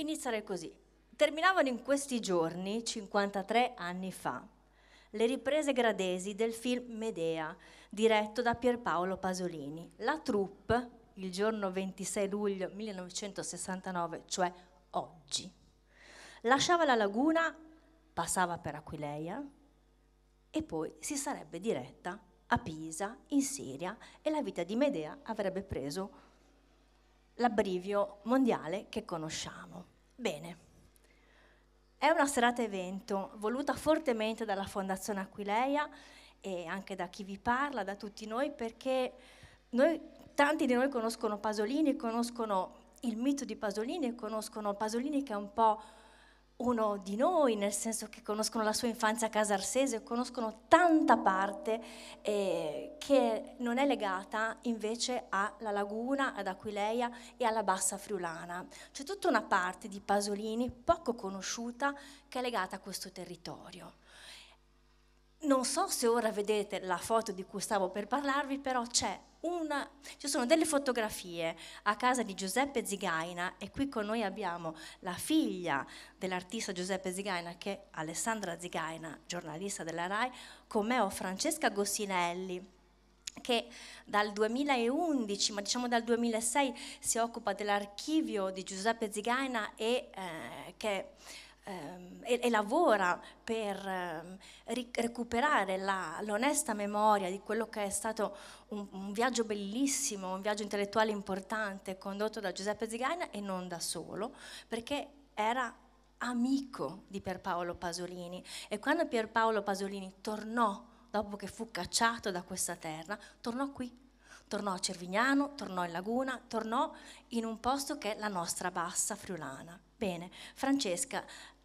iniziare così. Terminavano in questi giorni, 53 anni fa, le riprese gradesi del film Medea, diretto da Pierpaolo Pasolini. La troupe, il giorno 26 luglio 1969, cioè oggi, lasciava la laguna, passava per Aquileia e poi si sarebbe diretta a Pisa, in Siria, e la vita di Medea avrebbe preso l'abbrivio mondiale che conosciamo. Bene. È una serata evento voluta fortemente dalla Fondazione Aquileia e anche da chi vi parla, da tutti noi, perché noi, tanti di noi conoscono Pasolini, conoscono il mito di Pasolini e conoscono Pasolini che è un po' uno di noi, nel senso che conoscono la sua infanzia a casarsese, conoscono tanta parte eh, che non è legata invece alla laguna, ad Aquileia e alla bassa friulana. C'è tutta una parte di Pasolini poco conosciuta che è legata a questo territorio. Non so se ora vedete la foto di cui stavo per parlarvi, però c'è una... Ci sono delle fotografie a casa di Giuseppe Zigaina e qui con noi abbiamo la figlia dell'artista Giuseppe Zigaina che è Alessandra Zigaina, giornalista della RAI, con me ho Francesca Gossinelli che dal 2011, ma diciamo dal 2006, si occupa dell'archivio di Giuseppe Zigaina e eh, che Ehm, e, e, lavora per ehm, recuperare la, l'onesta memoria di quello che è stato un, un, viaggio bellissimo, un viaggio intellettuale importante condotto da Giuseppe Zigaina e non da solo, perché era amico di Pierpaolo Pasolini e quando Pierpaolo Pasolini tornò dopo che fu cacciato da questa terra, tornò qui tornò a Cervignano, tornò in Laguna, tornò in un posto che è la nostra bassa friulana. Bene, Francesca,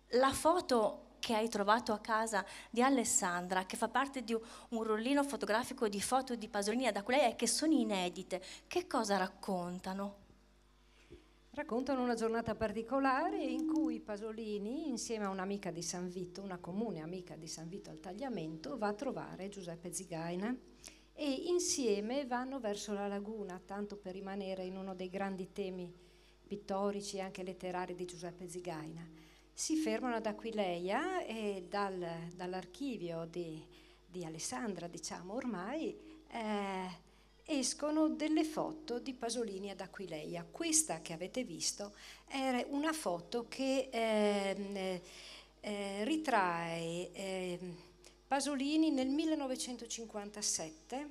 la foto che hai trovato a casa di Alessandra, che fa parte di un rollino fotografico di foto di Pasolini da Aquileia e che sono inedite, che cosa raccontano? Raccontano una giornata particolare in cui Pasolini, insieme a un'amica di San Vito, una comune amica di San Vito al tagliamento, va a trovare Giuseppe Zigaina e insieme vanno verso la laguna, tanto per rimanere in uno dei grandi temi pittorici e anche letterari di Giuseppe Zigaina. Si fermano ad Aquileia e dal, dall'archivio di, di, Alessandra, diciamo ormai, eh, escono delle foto di Pasolini ad Aquileia. Questa che avete visto era una foto che eh, eh, ritrae eh, Pasolini nel 1957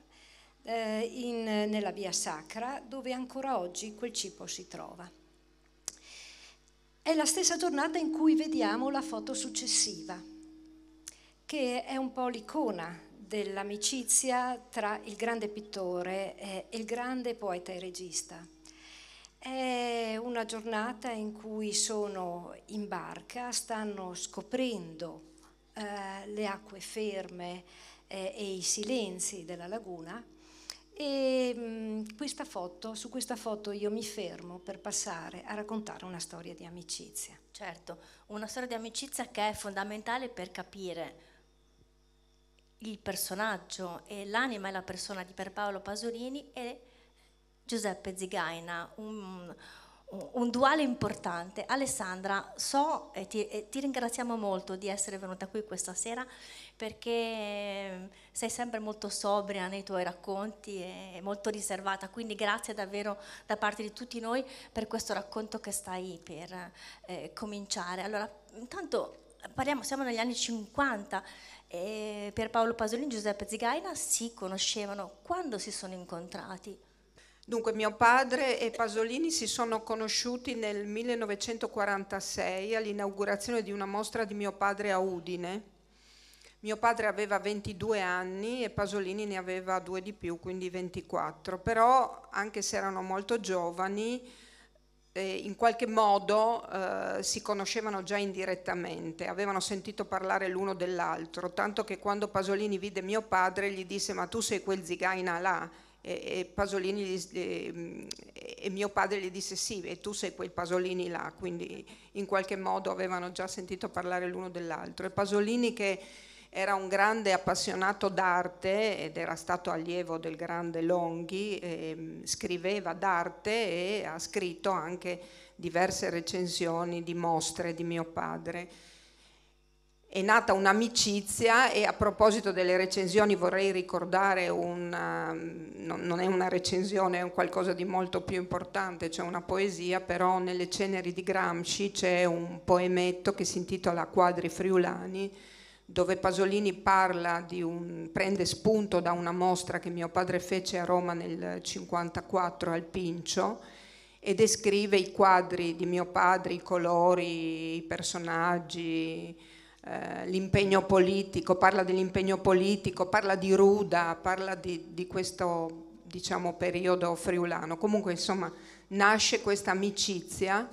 eh, in, nella Via Sacra, dove ancora oggi quel cibo si trova. È la stessa giornata in cui vediamo la foto successiva, che è un po' l'icona dell'amicizia tra il grande pittore e il grande poeta e regista. È una giornata in cui sono in barca, stanno scoprendo eh, le acque ferme eh, e i silenzi della laguna e mm, questa foto, su questa foto io mi fermo per passare a raccontare una storia di amicizia. Certo, una storia di amicizia che è fondamentale per capire il personaggio e l'anima e la persona di Pierpaolo Pasolini e Giuseppe Zigaina, un, un duale importante. Alessandra, so e ti, e ti ringraziamo molto di essere venuta qui questa sera perché ehm, sei sempre molto sobria nei tuoi racconti e molto riservata, quindi grazie davvero da parte di tutti noi per questo racconto che stai per eh, cominciare. Allora, intanto parliamo, siamo negli anni 50, e per Paolo Pasolini e Giuseppe Zigaina si conoscevano, quando si sono incontrati? Dunque, mio padre e Pasolini si sono conosciuti nel 1946 all'inaugurazione di una mostra di mio padre a Udine mio padre aveva 22 anni e Pasolini ne aveva due di più, quindi 24, però anche se erano molto giovani, eh, in qualche modo eh, si conoscevano già indirettamente, avevano sentito parlare l'uno dell'altro, tanto che quando Pasolini vide mio padre gli disse ma tu sei quel zigaina là e, Pasolini e, e mio padre gli disse sì e tu sei quel Pasolini là quindi in qualche modo avevano già sentito parlare l'uno dell'altro e Pasolini che era un grande appassionato d'arte ed era stato allievo del grande Longhi, eh, scriveva d'arte e ha scritto anche diverse recensioni di mostre di mio padre. È nata un'amicizia e a proposito delle recensioni vorrei ricordare una, non è una recensione, è qualcosa di molto più importante, c'è cioè una poesia, però nelle ceneri di Gramsci c'è un poemetto che si intitola Quadri Friulani, dove Pasolini parla un, prende spunto da una mostra che mio padre fece a Roma nel 1954 al Pincio e descrive i quadri di mio padre, i colori, i personaggi, eh, l'impegno politico, parla dell'impegno politico, parla di Ruda, parla di, di questo diciamo, periodo friulano. Comunque insomma nasce questa amicizia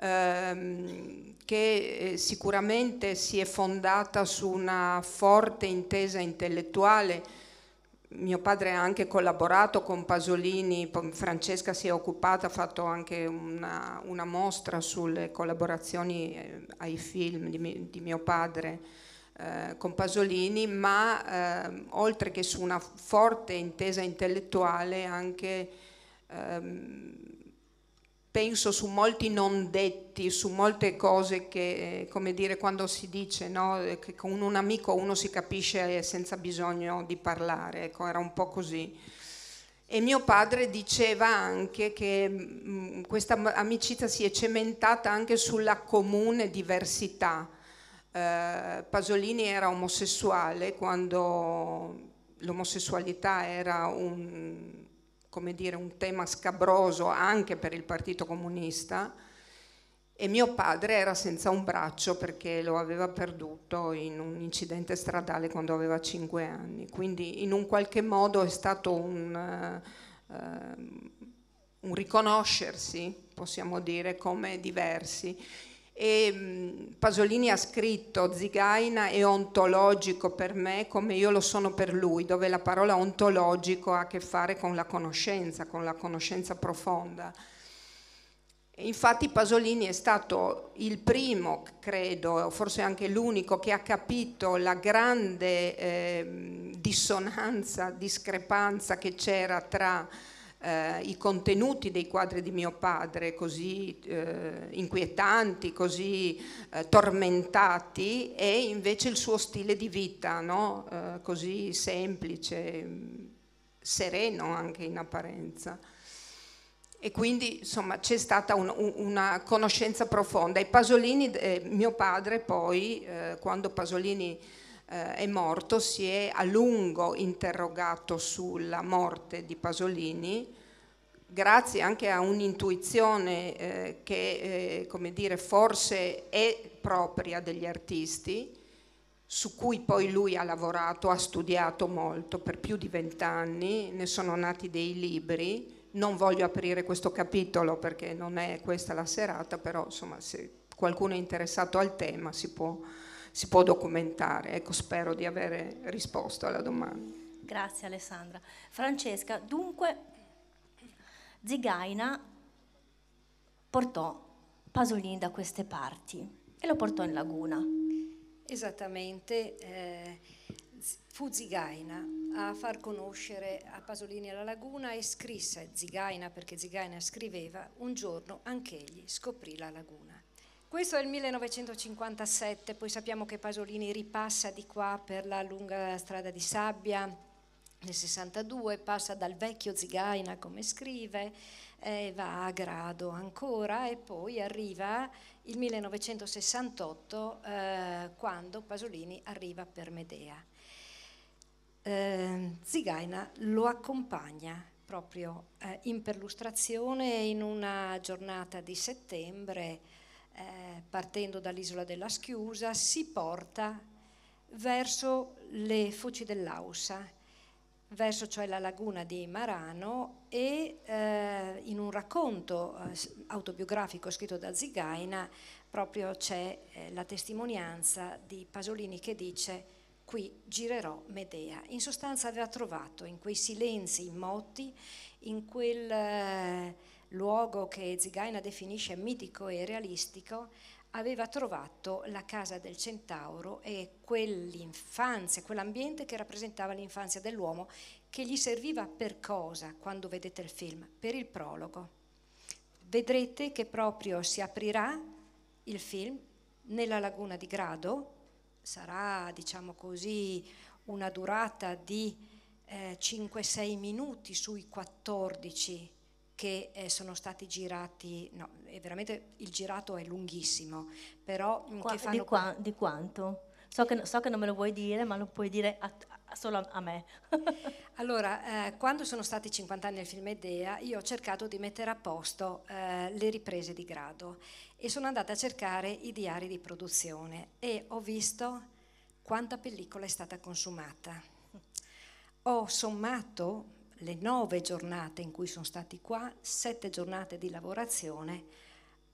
ehm, che eh, sicuramente si è fondata su una forte intesa intellettuale. Mio padre ha anche collaborato con Pasolini, Francesca si è occupata, ha fatto anche una, una mostra sulle collaborazioni eh, ai film di, di mio padre eh, con Pasolini, ma eh, oltre che su una forte intesa intellettuale anche ehm, penso su molti non detti, su molte cose che, come dire, quando si dice no, che con un amico uno si capisce senza bisogno di parlare, ecco, era un po' così. E mio padre diceva anche che mh, mm, questa amicizia si è cementata anche sulla comune diversità. Eh, Pasolini era omosessuale quando l'omosessualità era un, come dire, un tema scabroso anche per il Partito Comunista e mio padre era senza un braccio perché lo aveva perduto in un incidente stradale quando aveva 5 anni. Quindi in un qualche modo è stato un, uh, un riconoscersi, possiamo dire, come diversi. E Pasolini ha scritto Zigaina è ontologico per me come io lo sono per lui, dove la parola ontologico ha a che fare con la conoscenza, con la conoscenza profonda. Infatti Pasolini è stato il primo, credo, forse anche l'unico, che ha capito la grande eh, dissonanza, discrepanza che c'era tra eh, i contenuti dei quadri di mio padre così eh, inquietanti, così eh, tormentati e invece il suo stile di vita no? Eh, così semplice, sereno anche in apparenza. E quindi insomma c'è stata un, una conoscenza profonda. E Pasolini, eh, mio padre poi, eh, quando Pasolini eh, è morto, si è a lungo interrogato sulla morte di Pasolini, grazie anche a un'intuizione eh, che, eh, come dire, forse è propria degli artisti, su cui poi lui ha lavorato, ha studiato molto per più di vent'anni, ne sono nati dei libri, non voglio aprire questo capitolo perché non è questa la serata, però insomma se qualcuno è interessato al tema si può si può documentare. Ecco, spero di avere risposto alla domanda. Grazie Alessandra. Francesca, dunque Zigaina portò Pasolini da queste parti e lo portò in laguna. Esattamente, eh, fu Zigaina a far conoscere a Pasolini la laguna e scrisse Zigaina, perché Zigaina scriveva, un giorno anch'egli scoprì la laguna. Questo è il 1957, poi sappiamo che Pasolini ripassa di qua per la lunga strada di sabbia nel 62, passa dal vecchio Zigaina come scrive, eh, va a Grado ancora e poi arriva il 1968 eh, quando Pasolini arriva per Medea. Eh, Zigaina lo accompagna proprio eh, in perlustrazione in una giornata di settembre eh, partendo dall'isola della Schiusa, si porta verso le foci dell'Aussa, verso cioè la laguna di Marano e eh, in un racconto eh, autobiografico scritto da Zigaina proprio c'è eh, la testimonianza di Pasolini che dice qui girerò Medea. In sostanza aveva trovato in quei silenzi immoti, in quel eh, luogo che Zigaina definisce mitico e realistico, aveva trovato la casa del centauro e quell'infanzia, quell'ambiente che rappresentava l'infanzia dell'uomo, che gli serviva per cosa quando vedete il film? Per il prologo. Vedrete che proprio si aprirà il film nella laguna di Grado, sarà diciamo così una durata di eh, 5-6 minuti sui 14 che eh, sono stati girati, no, è veramente il girato è lunghissimo, però Qua, fanno... di, qua, di, quanto? So che, so che, non me lo vuoi dire, ma lo puoi dire a, a, solo a, me. allora, eh, quando sono stati 50 anni del film Edea, io ho cercato di mettere a posto eh, le riprese di grado e sono andata a cercare i diari di produzione e ho visto quanta pellicola è stata consumata. Ho sommato le nove giornate in cui sono stati qua, sette giornate di lavorazione,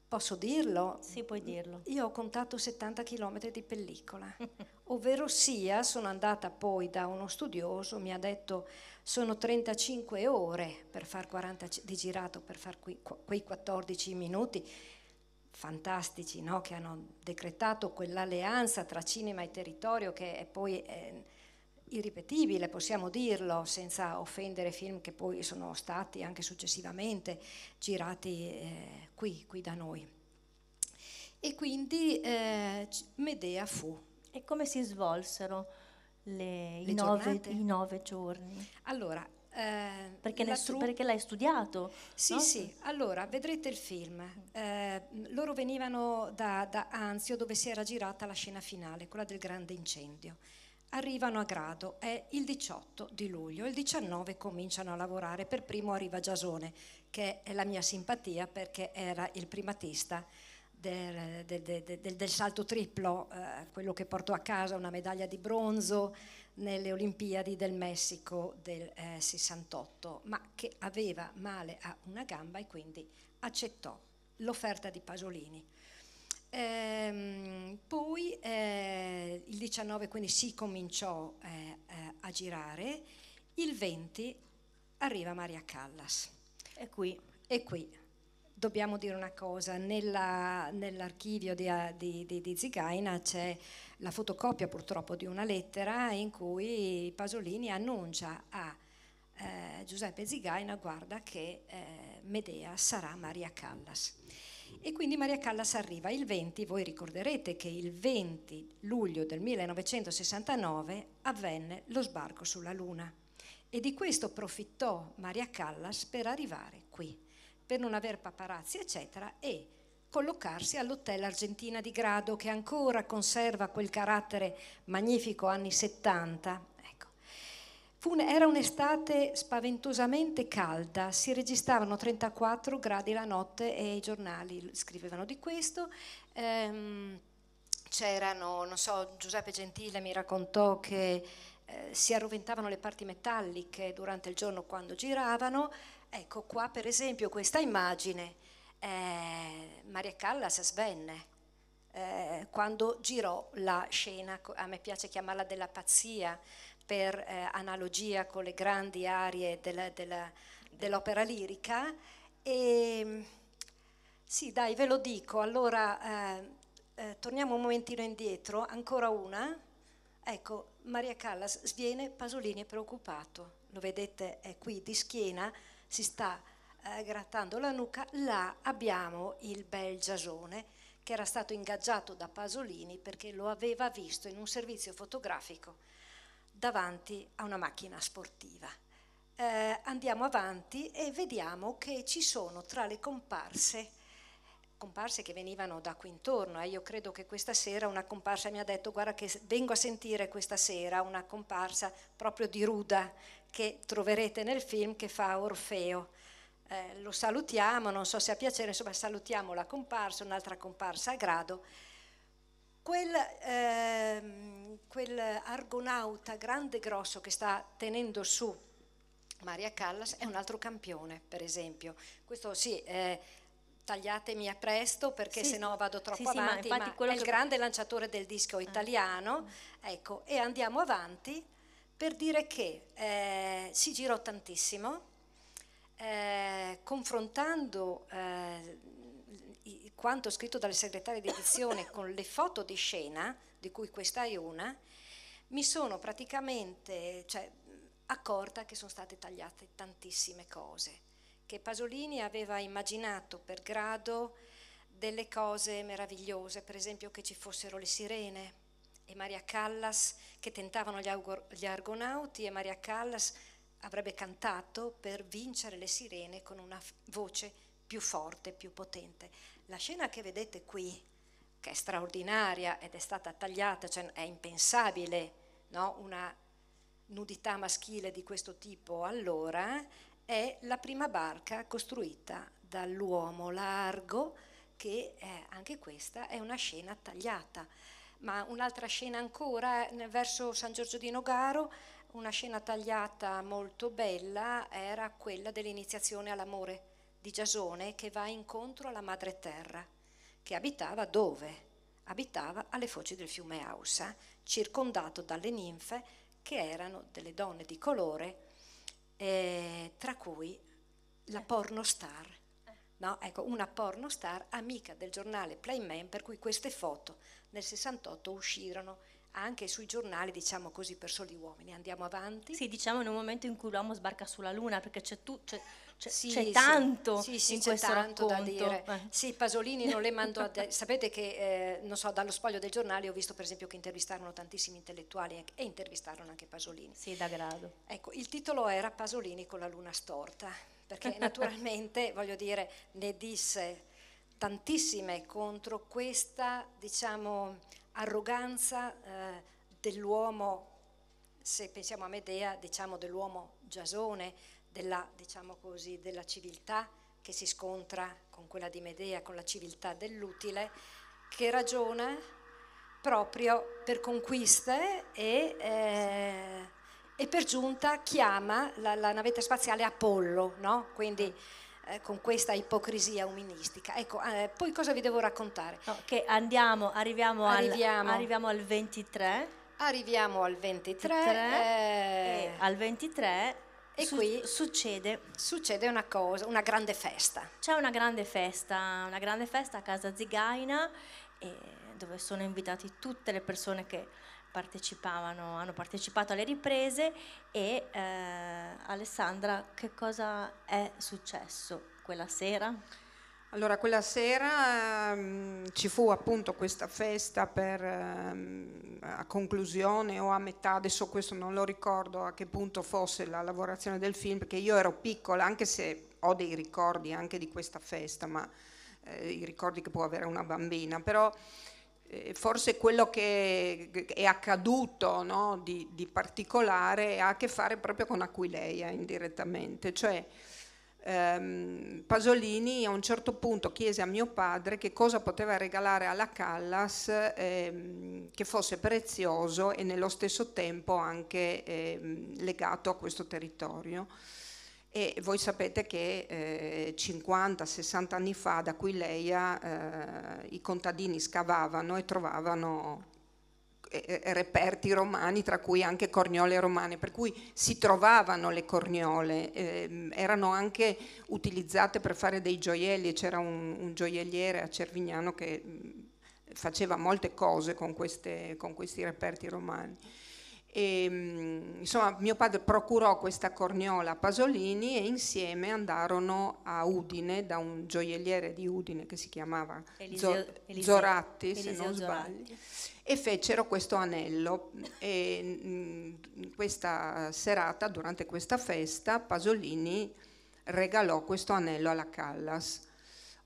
posso dirlo? Sì, puoi dirlo. Io ho contato 70 km di pellicola, ovvero sia sono andata poi da uno studioso, mi ha detto sono 35 ore40, di girato per fare quei 14 minuti fantastici no? che hanno decretato quell'alleanza tra cinema e territorio che è poi... È, ehm, irripetibile, possiamo dirlo, senza offendere film che poi sono stati anche successivamente girati eh, qui, qui da noi. E quindi eh, Medea fu. E come si svolsero le, le i, nove, i, nove, giorni? Allora, eh, perché, la tru- perché, l'hai studiato? Sì, no? sì, allora vedrete il film. Eh, loro venivano da, da Anzio dove si era girata la scena finale, quella del grande incendio arrivano a grado, è il 18 di luglio, il 19 cominciano a lavorare, per primo arriva Giasone, che è la mia simpatia perché era il primatista del, del, del, del salto triplo, eh, quello che portò a casa una medaglia di bronzo nelle Olimpiadi del Messico del eh, 68, ma che aveva male a una gamba e quindi accettò l'offerta di Pasolini. Ehm, poi eh, il 19 quindi si cominciò eh, eh a girare, il 20 arriva Maria Callas. E qui. E qui. Dobbiamo dire una cosa, nella, nell'archivio di, eh, di, di, di Zigaina c'è la fotocopia purtroppo di una lettera in cui Pasolini annuncia a eh, Giuseppe Zigaina guarda che eh, Medea sarà Maria Callas. E quindi Maria Callas arriva il 20, voi ricorderete che il 20 luglio del 1969 avvenne lo sbarco sulla Luna e di questo profittò Maria Callas per arrivare qui, per non aver paparazzi eccetera e collocarsi all'Hotel Argentina di Grado che ancora conserva quel carattere magnifico anni 70 una, era un'estate spaventosamente calda, si registravano 34 gradi la notte e i giornali scrivevano di questo. Ehm, c'erano, non so, Giuseppe Gentile mi raccontò che eh, si arroventavano le parti metalliche durante il giorno quando giravano. Ecco qua per esempio questa immagine, eh, Maria Callas svenne eh, quando girò la scena, a me piace chiamarla della pazzia, per eh, analogia con le grandi aree dell'opera lirica. E, sì, dai, ve lo dico. Allora, eh, eh, torniamo un momentino indietro, ancora una. Ecco, Maria Callas sviene, Pasolini è preoccupato. Lo vedete è qui di schiena, si sta eh, grattando la nuca. Là abbiamo il bel giasone che era stato ingaggiato da Pasolini perché lo aveva visto in un servizio fotografico davanti a una macchina sportiva. Eh, andiamo avanti e vediamo che ci sono tra le comparse comparse che venivano da qui intorno eh. io credo che questa sera una comparsa mi ha detto guarda che vengo a sentire questa sera una comparsa proprio di Ruda che troverete nel film che fa Orfeo. Eh, lo salutiamo, non so se ha piacere, insomma salutiamo la comparsa, un'altra comparsa a grado Quel, ehm, quel, argonauta grande e grosso che sta tenendo su Maria Callas è un altro campione, per esempio. Questo sì, eh, tagliatemi a presto perché sì, se vado troppo sì, avanti, sì, ma, ma è il grande lanciatore del disco ah. italiano, ah. ecco, e andiamo avanti per dire che eh, si girò tantissimo, eh, confrontando eh, quanto scritto dalle segretarie di edizione con le foto di scena, di cui questa è una, mi sono praticamente cioè, accorta che sono state tagliate tantissime cose, che Pasolini aveva immaginato per grado delle cose meravigliose, per esempio che ci fossero le sirene e Maria Callas che tentavano gli, gli argonauti e Maria Callas avrebbe cantato per vincere le sirene con una voce più forte, più potente. La scena che vedete qui, che è straordinaria ed è stata tagliata, cioè è impensabile no? una nudità maschile di questo tipo allora, è la prima barca costruita dall'uomo largo, che eh, anche questa è una scena tagliata. Ma un'altra scena ancora, verso San Giorgio di Nogaro, una scena tagliata molto bella era quella dell'iniziazione all'amore di Giasone che va incontro alla madre terra, che abitava dove? Abitava alle foci del fiume Ausa, circondato dalle ninfe che erano delle donne di colore, eh, tra cui la eh. pornostar. Eh. No, ecco, una pornostar amica del giornale Playman, per cui queste foto nel 68 uscirono anche sui giornali, diciamo così, per soli uomini. Andiamo avanti. Sì, diciamo in un momento in cui l'uomo sbarca sulla Luna, perché c'è, tu, c'è, c'è, sì, c'è tanto sì, sì, in c'è questo tanto racconto. da dire. Eh. Sì, Pasolini non le mando a... De- sapete che, eh, non so, dallo spoglio del giornale ho visto per esempio che intervistarono tantissimi intellettuali e intervistarono anche Pasolini. Sì, da grado. Ecco, il titolo era Pasolini con la Luna storta, perché naturalmente, voglio dire, ne disse tantissime contro questa, diciamo, arroganza eh, dell'uomo, se pensiamo a Medea, diciamo dell'uomo Giasone, della, diciamo così, della civiltà che si scontra con quella di Medea, con la civiltà dell'utile, che ragiona proprio per conquiste e, eh, e per giunta chiama la, la navetta spaziale Apollo, no? Quindi, eh, con questa ipocrisia uministica. Ecco, eh, poi cosa vi devo raccontare? No, che andiamo, arriviamo, arriviamo. Al, arriviamo al 23. Arriviamo eh, al 23. 23 eh, al 23 e su- qui succede. succede una cosa, una grande festa. C'è una grande festa, una grande festa a casa Zigaina dove sono invitati tutte le persone che hanno partecipato alle riprese e eh, Alessandra che cosa è successo quella sera? Allora quella sera um, ci fu appunto questa festa per, um, a conclusione o a metà, adesso questo non lo ricordo a che punto fosse la lavorazione del film perché io ero piccola anche se ho dei ricordi anche di questa festa ma eh, i ricordi che può avere una bambina però eh, forse quello che è accaduto no, di, di, particolare ha a che fare proprio con Aquileia indirettamente, cioè ehm, Pasolini a un certo punto chiese a mio padre che cosa poteva regalare alla Callas ehm, che fosse prezioso e nello stesso tempo anche ehm, legato a questo territorio. E voi sapete che eh, 50-60 anni fa da Aquileia eh, i contadini scavavano e trovavano reperti romani, tra cui anche corniole romane, per cui si trovavano le corniole, ehm, erano anche utilizzate per fare dei gioielli, c'era un, un gioielliere a Cervignano che mm, faceva molte cose con, queste, con questi reperti romani. E, ehm, insomma, mio padre procurò questa corniola a Pasolini e insieme andarono a Udine da un gioielliere di Udine che si chiamava Eliseo, Zor- Zoratti, Eliseo se non sbaglio, e fecero questo anello. E, in mm, questa serata, durante questa festa, Pasolini regalò questo anello alla Callas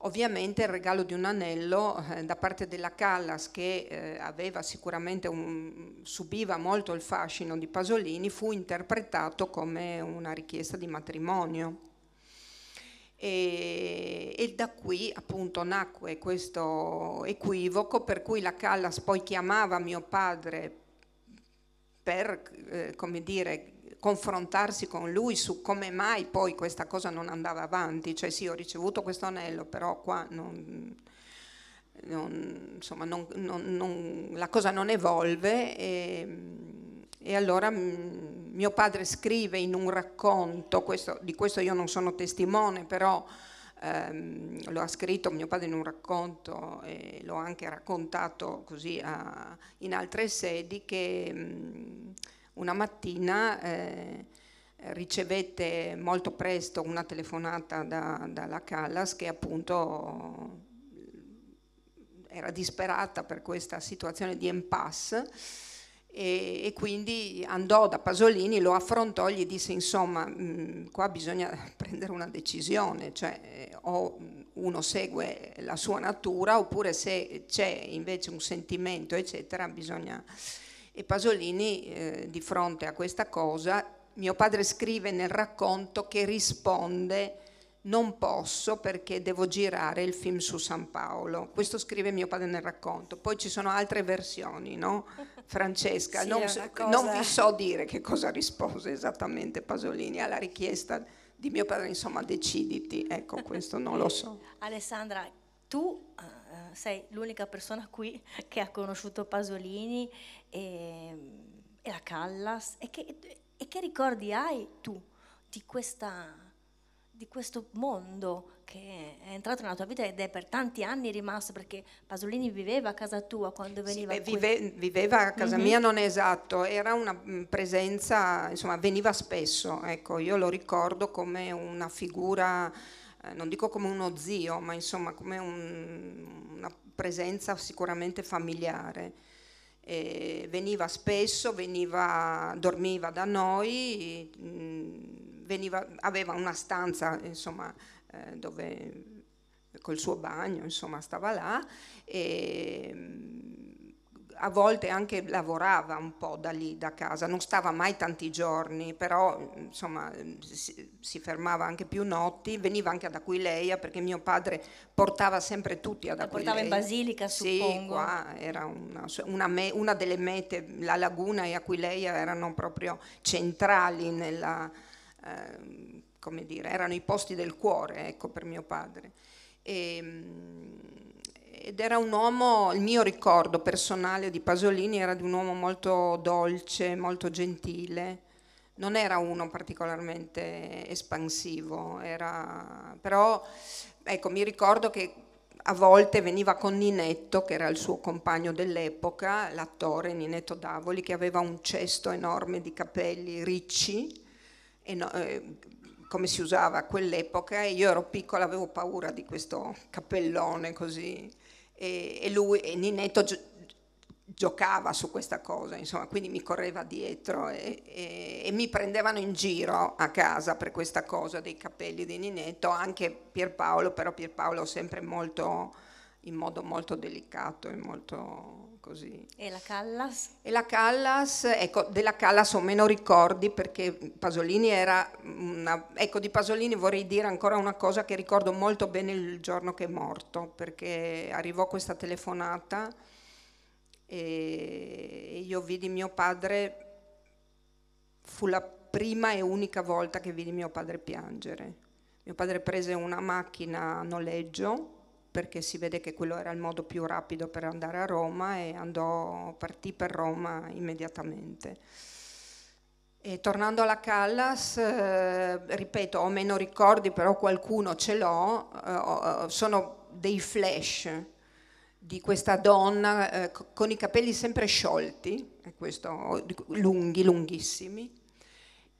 Ovviamente il regalo di un anello eh, da parte della Callas che eh, aveva sicuramente un, subiva molto il fascino di Pasolini fu interpretato come una richiesta di matrimonio. E, e, da qui appunto nacque questo equivoco per cui la Callas poi chiamava mio padre per, eh, come dire, confrontarsi con lui su come mai poi questa cosa non andava avanti, cioè sì ho ricevuto questo anello, però qua non, non, insomma, non, la cosa non evolve e, e allora mm, mio padre scrive in un racconto, questo, di questo io non sono testimone, però ehm, lo ha scritto mio padre in un racconto e l'ho anche raccontato così a, in altre sedi che... Mh, mm, una mattina eh, ricevette molto presto una telefonata da, dalla Callas che appunto era disperata per questa situazione di impasse e, e, quindi andò da Pasolini, lo affrontò, gli disse insomma mh, qua bisogna prendere una decisione, cioè eh, o uno segue la sua natura oppure se c'è invece un sentimento eccetera bisogna e Pasolini, eh, di fronte a questa cosa, mio padre scrive nel racconto che risponde non posso perché devo girare il film su San Paolo. Questo scrive mio padre nel racconto. Poi ci sono altre versioni, no? Francesca, sì, non, cosa... non vi so dire che cosa rispose esattamente Pasolini alla richiesta di mio padre, insomma, deciditi. Ecco, questo non lo so. Alessandra, tu eh, eh, sei l'unica persona qui che ha conosciuto Pasolini e, e la Callas e che, e che, ricordi hai tu di, questa, di questo mondo che è entrato nella tua vita ed è per tanti anni rimasto perché Pasolini viveva a casa tua quando veniva sì, beh, vive, viveva a casa mm-hmm. mia non è esatto era una mm, presenza insomma veniva spesso ecco io lo ricordo come una figura eh, non dico come uno zio, ma insomma come un, una presenza sicuramente familiare. E veniva spesso, veniva, dormiva da noi, mm, veniva, aveva una stanza insomma, eh, dove col suo bagno, insomma, stava là. E, mm, a volte anche lavorava un po' da lì, da casa, non stava mai tanti giorni, però insomma si, si fermava anche più notti, veniva anche ad Aquileia perché mio padre portava sempre tutti ad Aquileia. La portava in Basilica, suppongo. Sì, qua era una, una, me, una delle mete, la laguna e Aquileia erano proprio centrali nella, eh, come dire, erano i posti del cuore, ecco, per mio padre. E, ehm, ed era un uomo, il mio ricordo personale di Pasolini era di un uomo molto dolce, molto gentile, non era uno particolarmente espansivo, era, però ecco, mi ricordo che a volte veniva con Ninetto, che era il suo compagno dell'epoca, l'attore Ninetto Davoli, che aveva un cesto enorme di capelli ricci, eno- eh, come si usava a quell'epoca, e io ero piccola, avevo paura di questo cappellone così e, e lui, e Ninetto gi- giocava su questa cosa, insomma, quindi mi correva dietro e, e, e, mi prendevano in giro a casa per questa cosa dei capelli di Ninetto, anche Pierpaolo, però Pierpaolo sempre molto, in modo molto delicato e molto così. E la Callas? E la Callas, ecco, della Callas ho meno ricordi perché Pasolini era una... Ecco, di Pasolini vorrei dire ancora una cosa che ricordo molto bene il giorno che è morto, perché arrivò questa telefonata e io vidi mio padre, fu la prima e unica volta che vidi mio padre piangere. Mio padre prese una macchina a noleggio perché si vede che quello era il modo più rapido per andare a Roma e andò, partì per Roma immediatamente. E tornando alla Callas, eh, ripeto, ho meno ricordi, però qualcuno ce l'ho, eh, eh sono dei flash di questa donna eh, con i capelli sempre sciolti, questo, lunghi, lunghissimi,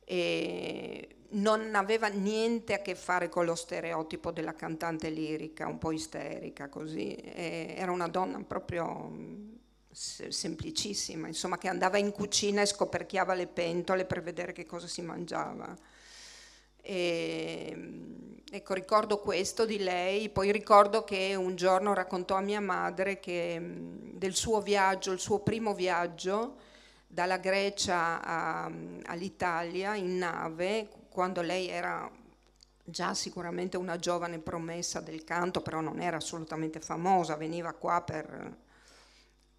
e non aveva niente a che fare con lo stereotipo della cantante lirica, un po' isterica così, e era una donna proprio mm, semplicissima, insomma che andava in cucina e scoperchiava le pentole per vedere che cosa si mangiava. E, mm, ecco, ricordo questo di lei, poi ricordo che un giorno raccontò a mia madre che mm, del suo viaggio, il suo primo viaggio, dalla Grecia all'Italia in nave, quando lei era già sicuramente una giovane promessa del canto, però non era assolutamente famosa, veniva qua per,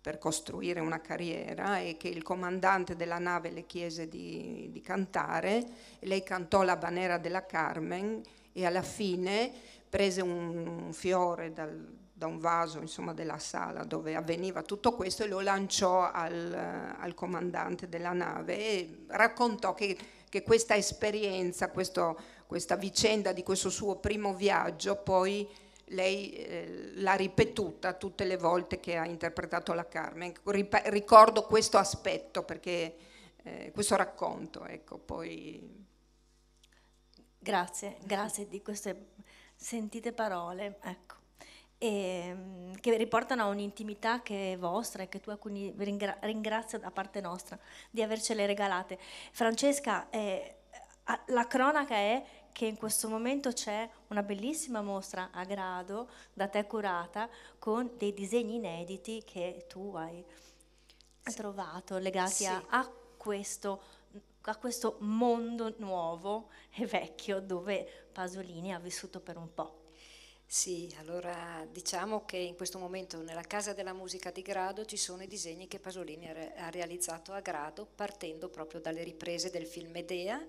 per costruire una carriera e che il comandante della nave le chiese di, di cantare, lei cantò la banera della Carmen e alla fine prese un fiore dal, da un vaso insomma, della sala dove avveniva tutto questo e lo lanciò al, al comandante della nave e raccontò che, che questa esperienza, questo, questa vicenda di questo suo primo viaggio poi lei eh, l'ha ripetuta tutte le volte che ha interpretato la Carmen. Rip- ricordo questo aspetto perché eh, questo racconto, ecco, poi... Grazie, grazie di queste sentite parole, ecco e, ehm, che riportano a un'intimità che è vostra e che tu quindi ringra- ringrazia da parte nostra di avercele regalate. Francesca, eh, la cronaca è che in questo momento c'è una bellissima mostra a grado da te curata con dei disegni inediti che tu hai sì. trovato legati sì. a, a, questo, a, questo, mondo nuovo e vecchio dove Pasolini ha vissuto per un po'. Sì, allora diciamo che in questo momento nella Casa della Musica di Grado ci sono i disegni che Pasolini ha realizzato a Grado partendo proprio dalle riprese del film Medea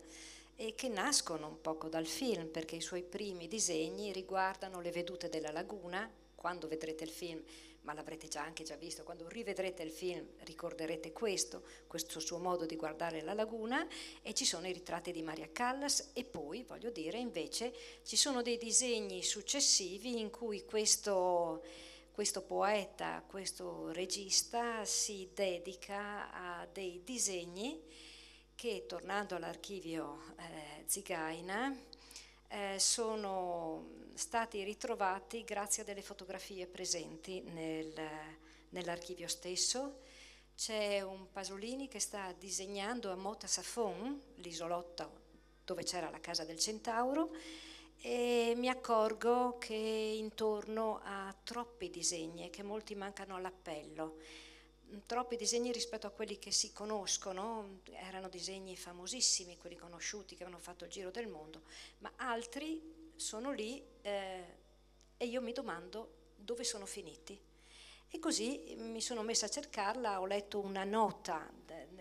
e che nascono un poco dal film perché i suoi primi disegni riguardano le vedute della laguna, quando vedrete il film ma l'avrete già anche già visto, quando rivedrete il film ricorderete questo, questo suo modo di guardare la laguna e ci sono i ritratti di Maria Callas e poi, voglio dire, invece ci sono dei disegni successivi in cui questo, questo poeta, questo regista si dedica a dei disegni che, tornando all'archivio eh, Zigaina, eh, sono stati ritrovati grazie a delle fotografie presenti nel, nell'archivio stesso. C'è un Pasolini che sta disegnando a Mota Safon, l'isolotta dove c'era la casa del centauro, e mi accorgo che intorno ha troppi disegni e che molti mancano all'appello troppi disegni rispetto a quelli che si conoscono, erano disegni famosissimi, quelli conosciuti che hanno fatto il giro del mondo, ma altri sono lì eh, e io mi domando dove sono finiti. E così mi sono messa a cercarla, ho letto una nota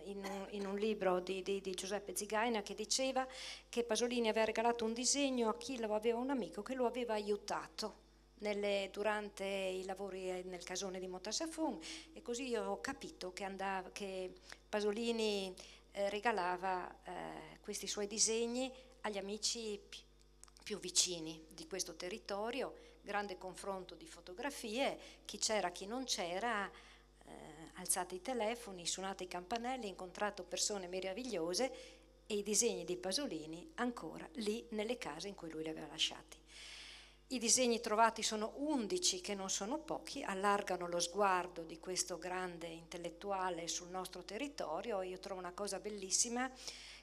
in un, in un libro di, di, di, Giuseppe Zigaina che diceva che Pasolini aveva regalato un disegno a chi lo aveva un amico che lo aveva aiutato nelle, durante i lavori eh, nel casone di Motassafon e così io ho capito che, andava, che Pasolini eh, regalava eh, questi suoi disegni agli amici più, più vicini di questo territorio, grande confronto di fotografie, chi c'era, chi non c'era, eh, alzate i telefoni, suonate i campanelli, incontrato persone meravigliose e i disegni di Pasolini ancora lì nelle case in cui lui li aveva lasciati. I disegni trovati sono 11, che non sono pochi, allargano lo sguardo di questo grande intellettuale sul nostro territorio. Io trovo una cosa bellissima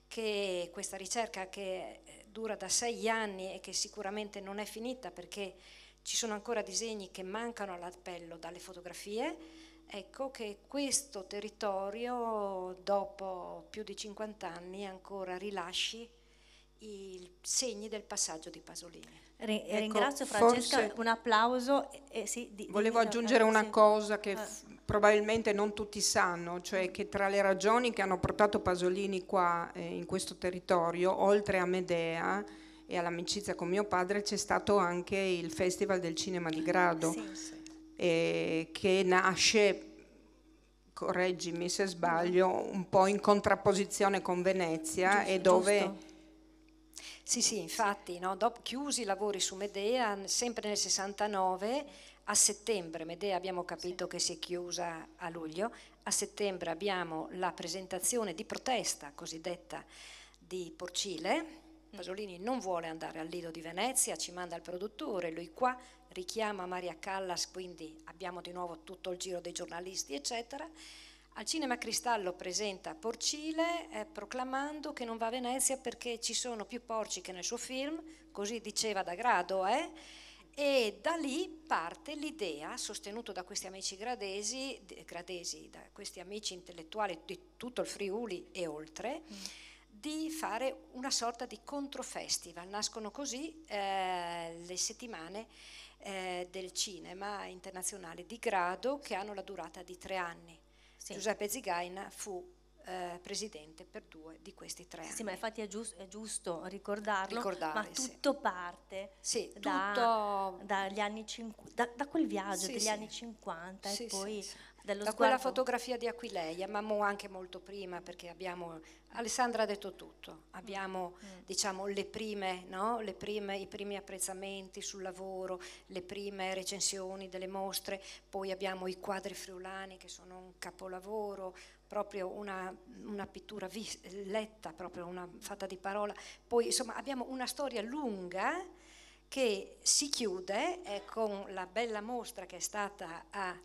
che questa ricerca che eh, dura da sei anni e che sicuramente non è finita perché ci sono ancora disegni che mancano all'appello dalle fotografie, ecco che questo territorio dopo più di 50 anni ancora rilasci i segni del passaggio di Pasolini. Eh, ecco, ringrazio Francesca, un applauso. Eh, eh sì, di, volevo di, aggiungere eh, una sì. cosa che ah. probabilmente non tutti sanno, cioè che tra le ragioni che hanno portato Pasolini qua eh, in questo territorio, oltre a Medea e all'amicizia con mio padre, c'è stato anche il Festival del Cinema di Grado, sì, eh, che nasce correggimi se sbaglio, un po' in contrapposizione con Venezia Giusto. e dove sì, sì, infatti, no? dopo chiusi i lavori su Medea, sempre nel 69, a settembre, Medea abbiamo capito sì. che si è chiusa a luglio, a settembre abbiamo la presentazione di protesta cosiddetta di Porcile. Mm. Pasolini non vuole andare al Lido di Venezia, ci manda il produttore, lui qua richiama Maria Callas, quindi abbiamo di nuovo tutto il giro dei giornalisti, eccetera al Cinema Cristallo presenta Porcile eh, proclamando che non va a Venezia perché ci sono più porci che nel suo film, così diceva da grado, eh? e da lì parte l'idea, sostenuto da questi amici gradesi, gradesi, da questi amici intellettuali di tutto il Friuli e oltre, mm. di fare una sorta di controfestival. Nascono così eh, le settimane eh, del cinema internazionale di grado che hanno la durata di tre anni. Sì. Giuseppe Zigaina fu eh, presidente per due di questi tre anni. Sì, ma infatti è giusto, è giusto ricordarlo, Ricordare, ma tutto sì. parte sì, da, tutto... dagli anni 50, da, da, quel viaggio sì, degli anni 50 e poi da quella fotografia di Aquileia, ma anche molto prima perché abbiamo, Alessandra ha detto tutto, abbiamo mm, mm. diciamo le prime, no? le prime, i primi apprezzamenti sul lavoro, le prime recensioni delle mostre, poi abbiamo i quadri friulani che sono un capolavoro, proprio una, una pittura vis- letta, proprio una fatta di parola. Poi insomma abbiamo una storia lunga che si chiude eh, con la bella mostra che è stata a,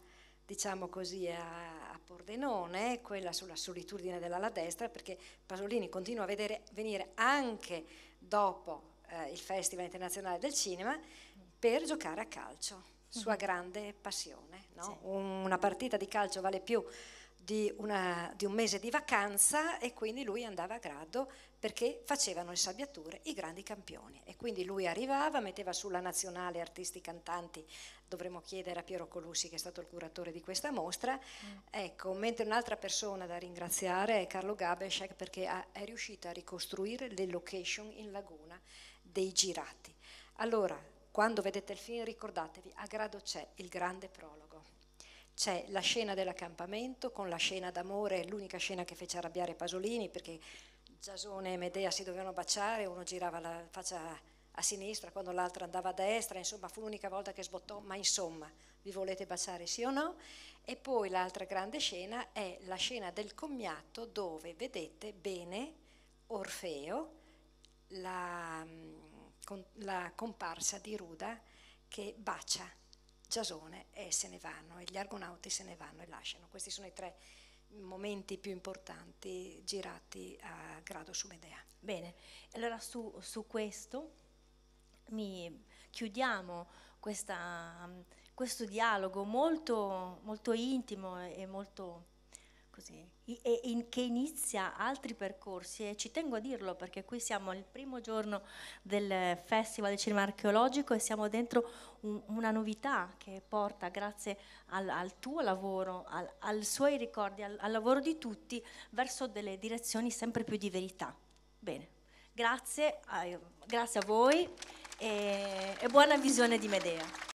diciamo così, a, a Pordenone, quella sulla solitudine dell'ala destra, perché Pasolini continua a vedere, venire anche dopo eh, il Festival Internazionale del Cinema per giocare a calcio, sua mhm. grande passione. No? Sì. Un, una partita di calcio vale più di, una, di un mese di vacanza e quindi lui andava a grado perché facevano le sabbiature i grandi campioni e quindi lui arrivava, metteva sulla nazionale artisti cantanti, dovremmo chiedere a Piero Colussi che è stato il curatore di questa mostra, mm. ecco, mentre un'altra persona da ringraziare è Carlo Gabeschek perché ha, è riuscito a ricostruire le location in laguna dei girati. Allora, quando vedete il film ricordatevi, a grado c'è il grande prologo c'è la scena dell'accampamento con la scena d'amore, l'unica scena che fece arrabbiare Pasolini perché Giasone e Medea si dovevano baciare, uno girava la faccia a sinistra quando l'altro andava a destra, insomma fu l'unica volta che sbottò, ma insomma vi volete baciare sì o no? E poi l'altra grande scena è la scena del commiato dove vedete bene Orfeo, la, mm, la comparsa di Ruda che bacia Giasone e se ne vanno e gli argonauti se ne vanno e lasciano. Questi sono i tre momenti più importanti girati a Grado su Medea. Bene, allora su, su questo mi chiudiamo questa, questo dialogo molto, molto intimo e molto così in, che inizia altri percorsi e ci tengo a dirlo perché qui siamo al primo giorno del Festival del Cinema Archeologico e siamo dentro un, una novità che porta grazie al, al tuo lavoro, al, al suoi ricordi, al, al lavoro di tutti verso delle direzioni sempre più di verità. Bene, grazie, a, grazie a voi e, e buona visione di Medea.